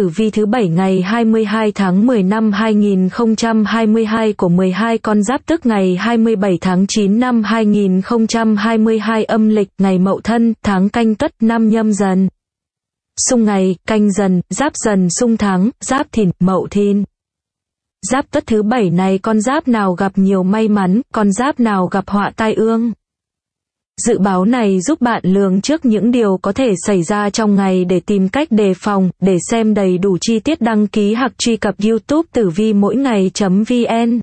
tử vi thứ bảy ngày 22 tháng 10 năm 2022 của 12 con giáp tức ngày 27 tháng 9 năm 2022 âm lịch ngày Mậu Thân, tháng Canh Tuất, năm Nhâm Dần. Xung ngày, Canh Dần, Giáp Dần, Xung tháng, Giáp Thìn, Mậu Thìn. Giáp tất thứ bảy này con giáp nào gặp nhiều may mắn, con giáp nào gặp họa tai ương. Dự báo này giúp bạn lường trước những điều có thể xảy ra trong ngày để tìm cách đề phòng, để xem đầy đủ chi tiết đăng ký hoặc truy cập YouTube tử vi mỗi ngày.vn.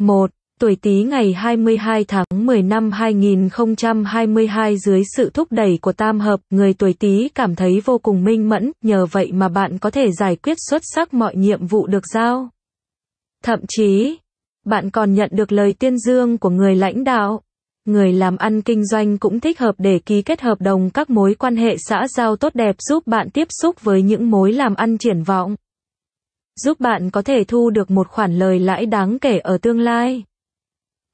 1. Tuổi Tý ngày 22 tháng 10 năm 2022 dưới sự thúc đẩy của tam hợp, người tuổi Tý cảm thấy vô cùng minh mẫn, nhờ vậy mà bạn có thể giải quyết xuất sắc mọi nhiệm vụ được giao. Thậm chí, bạn còn nhận được lời tiên dương của người lãnh đạo. Người làm ăn kinh doanh cũng thích hợp để ký kết hợp đồng các mối quan hệ xã giao tốt đẹp giúp bạn tiếp xúc với những mối làm ăn triển vọng. Giúp bạn có thể thu được một khoản lời lãi đáng kể ở tương lai.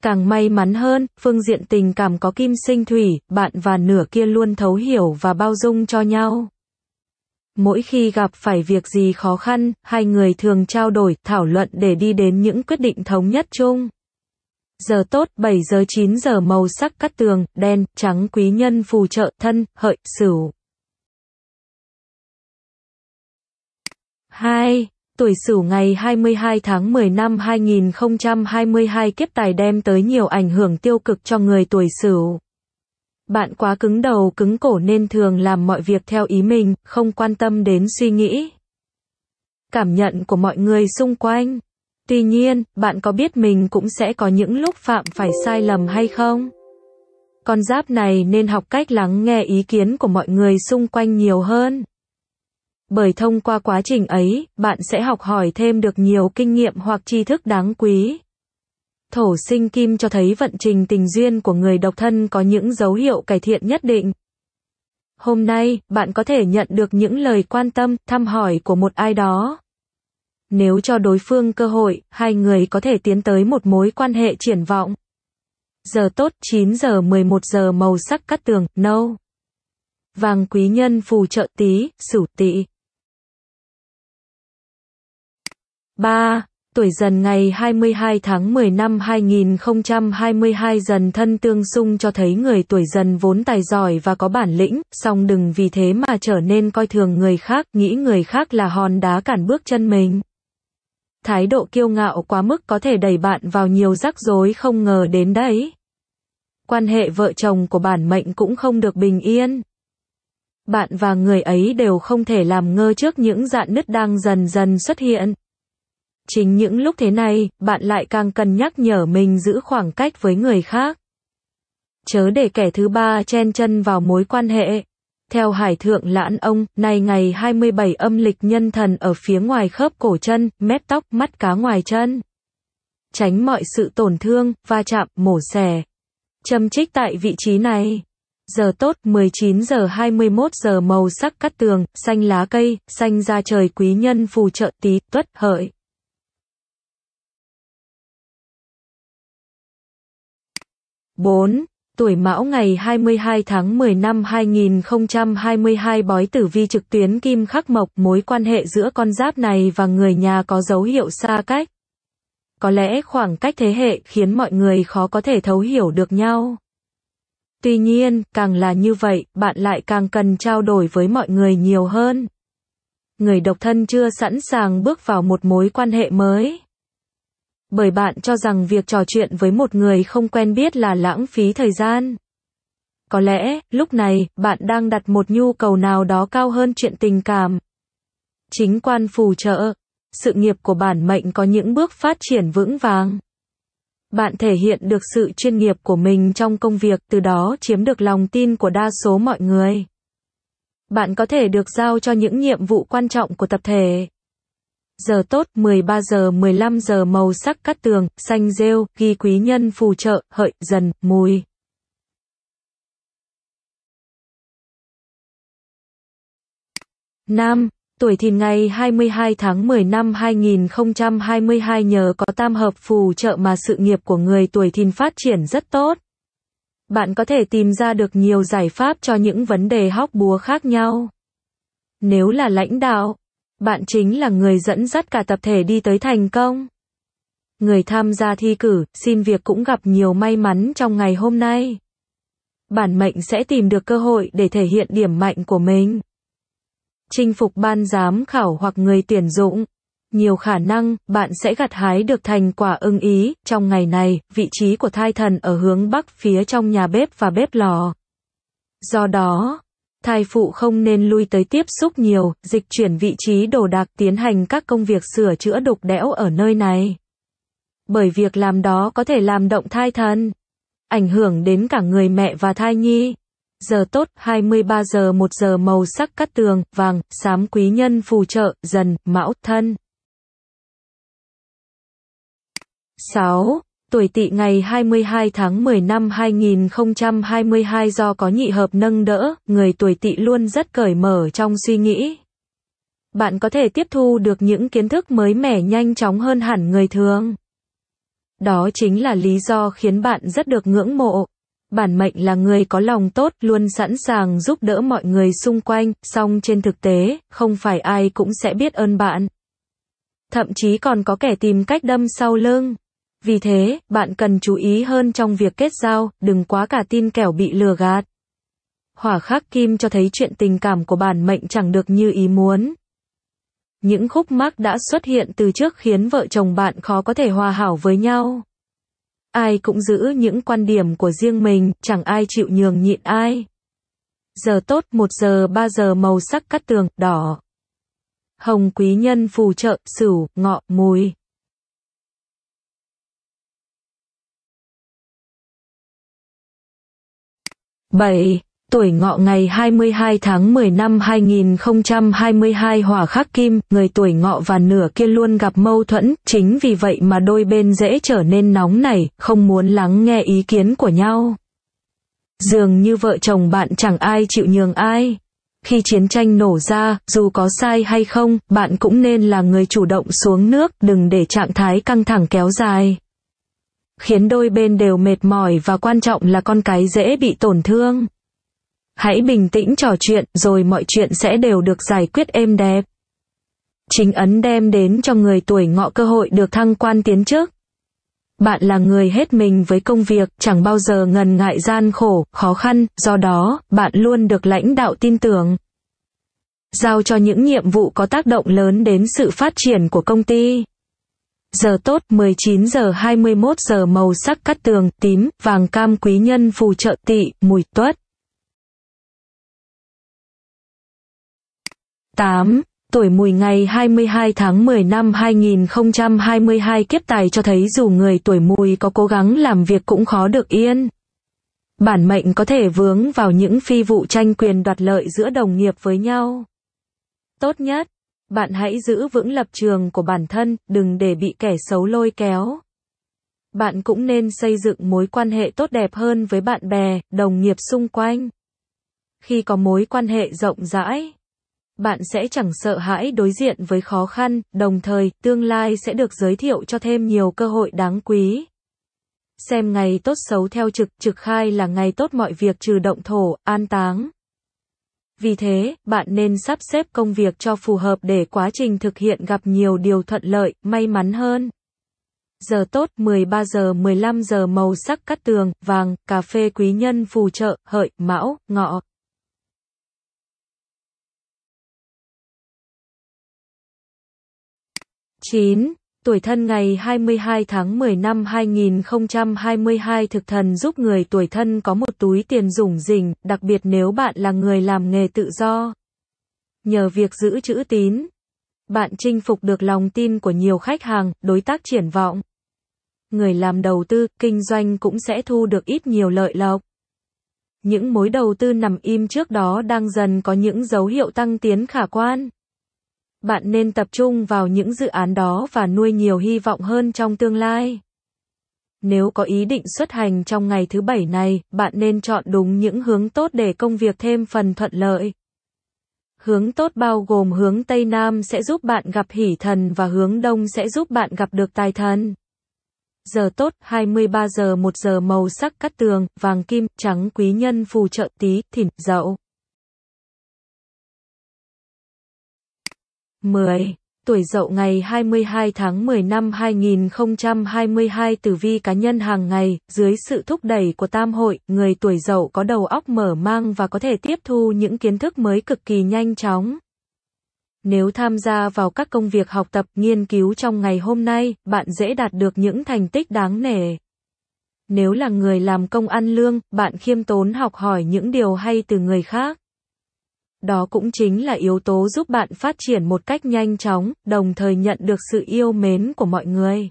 Càng may mắn hơn, phương diện tình cảm có kim sinh thủy, bạn và nửa kia luôn thấu hiểu và bao dung cho nhau. Mỗi khi gặp phải việc gì khó khăn, hai người thường trao đổi, thảo luận để đi đến những quyết định thống nhất chung. Giờ tốt 7 giờ 9 giờ màu sắc cắt tường, đen, trắng quý nhân phù trợ, thân, hợi, sửu. 2. Tuổi Sửu ngày 22 tháng 10 năm 2022 kiếp tài đem tới nhiều ảnh hưởng tiêu cực cho người tuổi Sửu. Bạn quá cứng đầu cứng cổ nên thường làm mọi việc theo ý mình, không quan tâm đến suy nghĩ. Cảm nhận của mọi người xung quanh. Tuy nhiên, bạn có biết mình cũng sẽ có những lúc phạm phải sai lầm hay không? Con giáp này nên học cách lắng nghe ý kiến của mọi người xung quanh nhiều hơn. Bởi thông qua quá trình ấy, bạn sẽ học hỏi thêm được nhiều kinh nghiệm hoặc tri thức đáng quý. Thổ sinh kim cho thấy vận trình tình duyên của người độc thân có những dấu hiệu cải thiện nhất định. Hôm nay, bạn có thể nhận được những lời quan tâm, thăm hỏi của một ai đó. Nếu cho đối phương cơ hội, hai người có thể tiến tới một mối quan hệ triển vọng. Giờ tốt 9 giờ 11 giờ màu sắc cắt tường, nâu. Vàng quý nhân phù trợ tí, sửu tỵ. 3 tuổi dần ngày 22 tháng 10 năm 2022 dần thân tương xung cho thấy người tuổi dần vốn tài giỏi và có bản lĩnh, song đừng vì thế mà trở nên coi thường người khác, nghĩ người khác là hòn đá cản bước chân mình. Thái độ kiêu ngạo quá mức có thể đẩy bạn vào nhiều rắc rối không ngờ đến đấy. Quan hệ vợ chồng của bản mệnh cũng không được bình yên bạn và người ấy đều không thể làm ngơ trước những dạn nứt đang dần dần xuất hiện. Chính những lúc thế này, bạn lại càng cần nhắc nhở mình giữ khoảng cách với người khác. Chớ để kẻ thứ ba chen chân vào mối quan hệ. Theo Hải Thượng Lãn Ông, nay ngày 27 âm lịch nhân thần ở phía ngoài khớp cổ chân, mép tóc, mắt cá ngoài chân. Tránh mọi sự tổn thương, va chạm, mổ xẻ. Châm trích tại vị trí này. Giờ tốt 19 giờ 21 giờ màu sắc cắt tường, xanh lá cây, xanh da trời quý nhân phù trợ tí, tuất hợi. 4. Tuổi Mão ngày 22 tháng 10 năm 2022 bói tử vi trực tuyến kim khắc mộc mối quan hệ giữa con giáp này và người nhà có dấu hiệu xa cách. Có lẽ khoảng cách thế hệ khiến mọi người khó có thể thấu hiểu được nhau. Tuy nhiên, càng là như vậy, bạn lại càng cần trao đổi với mọi người nhiều hơn. Người độc thân chưa sẵn sàng bước vào một mối quan hệ mới bởi bạn cho rằng việc trò chuyện với một người không quen biết là lãng phí thời gian. Có lẽ, lúc này, bạn đang đặt một nhu cầu nào đó cao hơn chuyện tình cảm. Chính quan phù trợ, sự nghiệp của bản mệnh có những bước phát triển vững vàng. Bạn thể hiện được sự chuyên nghiệp của mình trong công việc, từ đó chiếm được lòng tin của đa số mọi người. Bạn có thể được giao cho những nhiệm vụ quan trọng của tập thể giờ tốt 13 giờ 15 giờ màu sắc cát tường, xanh rêu, ghi quý nhân phù trợ, hợi, dần, mùi. Nam, tuổi thìn ngày 22 tháng 10 năm 2022 nhờ có tam hợp phù trợ mà sự nghiệp của người tuổi thìn phát triển rất tốt. Bạn có thể tìm ra được nhiều giải pháp cho những vấn đề hóc búa khác nhau. Nếu là lãnh đạo, bạn chính là người dẫn dắt cả tập thể đi tới thành công. Người tham gia thi cử, xin việc cũng gặp nhiều may mắn trong ngày hôm nay. Bản mệnh sẽ tìm được cơ hội để thể hiện điểm mạnh của mình. Chinh phục ban giám khảo hoặc người tuyển dụng. Nhiều khả năng, bạn sẽ gặt hái được thành quả ưng ý, trong ngày này, vị trí của thai thần ở hướng bắc phía trong nhà bếp và bếp lò. Do đó, thai phụ không nên lui tới tiếp xúc nhiều, dịch chuyển vị trí đồ đạc tiến hành các công việc sửa chữa đục đẽo ở nơi này. Bởi việc làm đó có thể làm động thai thân, ảnh hưởng đến cả người mẹ và thai nhi. Giờ tốt 23 giờ 1 giờ màu sắc cắt tường, vàng, xám quý nhân phù trợ, dần, mão, thân. 6 tuổi tỵ ngày 22 tháng 10 năm 2022 do có nhị hợp nâng đỡ, người tuổi tỵ luôn rất cởi mở trong suy nghĩ. Bạn có thể tiếp thu được những kiến thức mới mẻ nhanh chóng hơn hẳn người thường. Đó chính là lý do khiến bạn rất được ngưỡng mộ. Bản mệnh là người có lòng tốt, luôn sẵn sàng giúp đỡ mọi người xung quanh, song trên thực tế, không phải ai cũng sẽ biết ơn bạn. Thậm chí còn có kẻ tìm cách đâm sau lưng. Vì thế, bạn cần chú ý hơn trong việc kết giao, đừng quá cả tin kẻo bị lừa gạt. Hỏa khắc kim cho thấy chuyện tình cảm của bản mệnh chẳng được như ý muốn. Những khúc mắc đã xuất hiện từ trước khiến vợ chồng bạn khó có thể hòa hảo với nhau. Ai cũng giữ những quan điểm của riêng mình, chẳng ai chịu nhường nhịn ai. Giờ tốt 1 giờ 3 giờ màu sắc cắt tường, đỏ. Hồng quý nhân phù trợ, sửu, ngọ, mùi. 7. Tuổi ngọ ngày 22 tháng 10 năm 2022 hỏa khắc kim, người tuổi ngọ và nửa kia luôn gặp mâu thuẫn, chính vì vậy mà đôi bên dễ trở nên nóng nảy, không muốn lắng nghe ý kiến của nhau. Dường như vợ chồng bạn chẳng ai chịu nhường ai. Khi chiến tranh nổ ra, dù có sai hay không, bạn cũng nên là người chủ động xuống nước, đừng để trạng thái căng thẳng kéo dài khiến đôi bên đều mệt mỏi và quan trọng là con cái dễ bị tổn thương. Hãy bình tĩnh trò chuyện rồi mọi chuyện sẽ đều được giải quyết êm đẹp. Chính ấn đem đến cho người tuổi ngọ cơ hội được thăng quan tiến chức. Bạn là người hết mình với công việc, chẳng bao giờ ngần ngại gian khổ, khó khăn, do đó, bạn luôn được lãnh đạo tin tưởng. Giao cho những nhiệm vụ có tác động lớn đến sự phát triển của công ty giờ tốt 19 giờ 21 giờ màu sắc cắt tường tím, vàng cam quý nhân phù trợ tỵ, mùi tuất. 8. Tuổi mùi ngày 22 tháng 10 năm 2022 kiếp tài cho thấy dù người tuổi mùi có cố gắng làm việc cũng khó được yên. Bản mệnh có thể vướng vào những phi vụ tranh quyền đoạt lợi giữa đồng nghiệp với nhau. Tốt nhất, bạn hãy giữ vững lập trường của bản thân, đừng để bị kẻ xấu lôi kéo. Bạn cũng nên xây dựng mối quan hệ tốt đẹp hơn với bạn bè, đồng nghiệp xung quanh. Khi có mối quan hệ rộng rãi, bạn sẽ chẳng sợ hãi đối diện với khó khăn, đồng thời tương lai sẽ được giới thiệu cho thêm nhiều cơ hội đáng quý. Xem ngày tốt xấu theo trực, trực khai là ngày tốt mọi việc trừ động thổ, an táng. Vì thế, bạn nên sắp xếp công việc cho phù hợp để quá trình thực hiện gặp nhiều điều thuận lợi, may mắn hơn. Giờ tốt 13 giờ 15 giờ màu sắc cắt tường, vàng, cà phê quý nhân phù trợ, hợi, mão, ngọ. chín tuổi thân ngày 22 tháng 10 năm 2022 thực thần giúp người tuổi thân có một túi tiền rủng rỉnh, đặc biệt nếu bạn là người làm nghề tự do. Nhờ việc giữ chữ tín, bạn chinh phục được lòng tin của nhiều khách hàng, đối tác triển vọng. Người làm đầu tư, kinh doanh cũng sẽ thu được ít nhiều lợi lộc. Những mối đầu tư nằm im trước đó đang dần có những dấu hiệu tăng tiến khả quan bạn nên tập trung vào những dự án đó và nuôi nhiều hy vọng hơn trong tương lai. Nếu có ý định xuất hành trong ngày thứ bảy này, bạn nên chọn đúng những hướng tốt để công việc thêm phần thuận lợi. Hướng tốt bao gồm hướng Tây Nam sẽ giúp bạn gặp hỷ thần và hướng Đông sẽ giúp bạn gặp được tài thần. Giờ tốt 23 giờ 1 giờ màu sắc cắt tường, vàng kim, trắng quý nhân phù trợ tí, thỉnh dậu. 10. Tuổi dậu ngày 22 tháng 10 năm 2022 tử vi cá nhân hàng ngày, dưới sự thúc đẩy của tam hội, người tuổi dậu có đầu óc mở mang và có thể tiếp thu những kiến thức mới cực kỳ nhanh chóng. Nếu tham gia vào các công việc học tập, nghiên cứu trong ngày hôm nay, bạn dễ đạt được những thành tích đáng nể. Nếu là người làm công ăn lương, bạn khiêm tốn học hỏi những điều hay từ người khác. Đó cũng chính là yếu tố giúp bạn phát triển một cách nhanh chóng, đồng thời nhận được sự yêu mến của mọi người.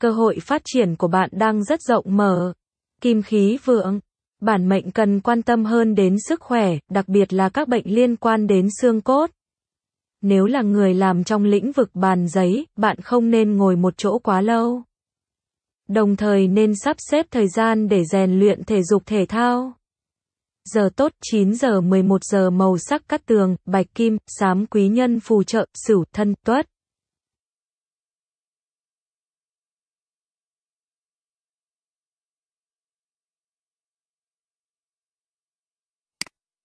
Cơ hội phát triển của bạn đang rất rộng mở. Kim khí vượng. Bản mệnh cần quan tâm hơn đến sức khỏe, đặc biệt là các bệnh liên quan đến xương cốt. Nếu là người làm trong lĩnh vực bàn giấy, bạn không nên ngồi một chỗ quá lâu. Đồng thời nên sắp xếp thời gian để rèn luyện thể dục thể thao giờ tốt 9 giờ 11 giờ màu sắc cát tường, bạch kim, xám quý nhân phù trợ, sửu, thân, tuất.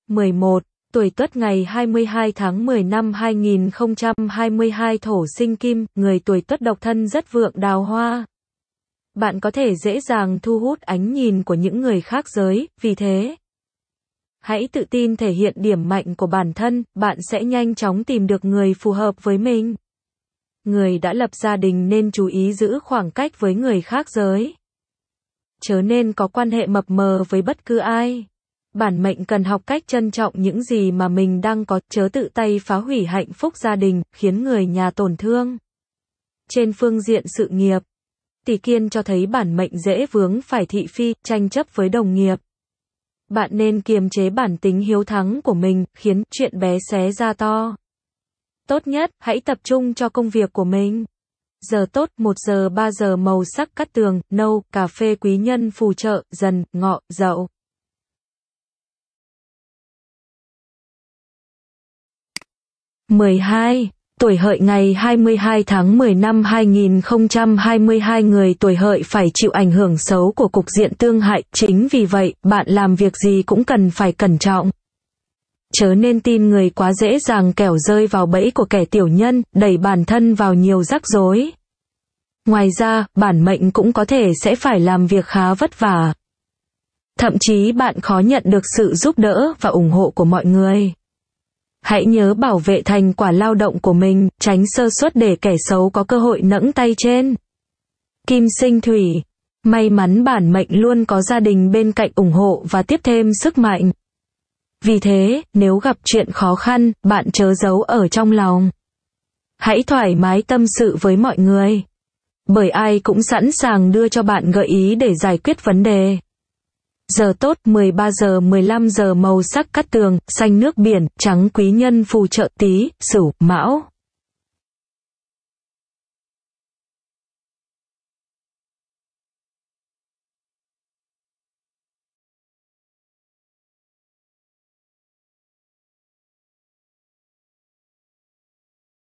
mười một tuổi Tuất ngày 22 tháng 10 năm 2022 thổ sinh kim, người tuổi Tuất độc thân rất vượng đào hoa. Bạn có thể dễ dàng thu hút ánh nhìn của những người khác giới, vì thế, Hãy tự tin thể hiện điểm mạnh của bản thân, bạn sẽ nhanh chóng tìm được người phù hợp với mình. Người đã lập gia đình nên chú ý giữ khoảng cách với người khác giới. Chớ nên có quan hệ mập mờ với bất cứ ai. Bản mệnh cần học cách trân trọng những gì mà mình đang có, chớ tự tay phá hủy hạnh phúc gia đình, khiến người nhà tổn thương. Trên phương diện sự nghiệp, Tỷ Kiên cho thấy bản mệnh dễ vướng phải thị phi, tranh chấp với đồng nghiệp. Bạn nên kiềm chế bản tính hiếu thắng của mình, khiến chuyện bé xé ra to. Tốt nhất, hãy tập trung cho công việc của mình. Giờ tốt, 1 giờ 3 giờ màu sắc cắt tường, nâu, cà phê quý nhân phù trợ, dần, ngọ, dậu. mười hai Tuổi hợi ngày 22 tháng 10 năm 2022 người tuổi hợi phải chịu ảnh hưởng xấu của cục diện tương hại, chính vì vậy, bạn làm việc gì cũng cần phải cẩn trọng. Chớ nên tin người quá dễ dàng kẻo rơi vào bẫy của kẻ tiểu nhân, đẩy bản thân vào nhiều rắc rối. Ngoài ra, bản mệnh cũng có thể sẽ phải làm việc khá vất vả. Thậm chí bạn khó nhận được sự giúp đỡ và ủng hộ của mọi người. Hãy nhớ bảo vệ thành quả lao động của mình, tránh sơ suất để kẻ xấu có cơ hội nẫng tay trên. Kim sinh thủy. May mắn bản mệnh luôn có gia đình bên cạnh ủng hộ và tiếp thêm sức mạnh. Vì thế, nếu gặp chuyện khó khăn, bạn chớ giấu ở trong lòng. Hãy thoải mái tâm sự với mọi người. Bởi ai cũng sẵn sàng đưa cho bạn gợi ý để giải quyết vấn đề. Giờ tốt 13 giờ 15 giờ màu sắc cắt tường, xanh nước biển, trắng quý nhân phù trợ tí, sửu, mão.